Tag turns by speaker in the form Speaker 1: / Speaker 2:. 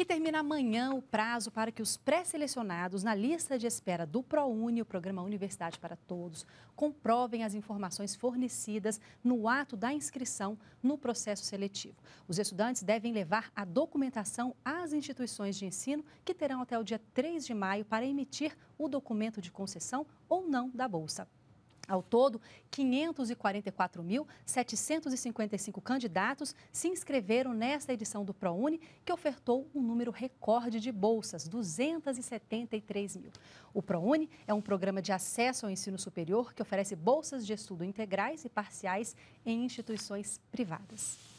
Speaker 1: E termina amanhã o prazo para que os pré-selecionados na lista de espera do ProUni, o programa Universidade para Todos, comprovem as informações fornecidas no ato da inscrição no processo seletivo. Os estudantes devem levar a documentação às instituições de ensino, que terão até o dia 3 de maio para emitir o documento de concessão ou não da bolsa. Ao todo, 544.755 candidatos se inscreveram nesta edição do ProUni, que ofertou um número recorde de bolsas, 273 mil. O ProUni é um programa de acesso ao ensino superior que oferece bolsas de estudo integrais e parciais em instituições privadas.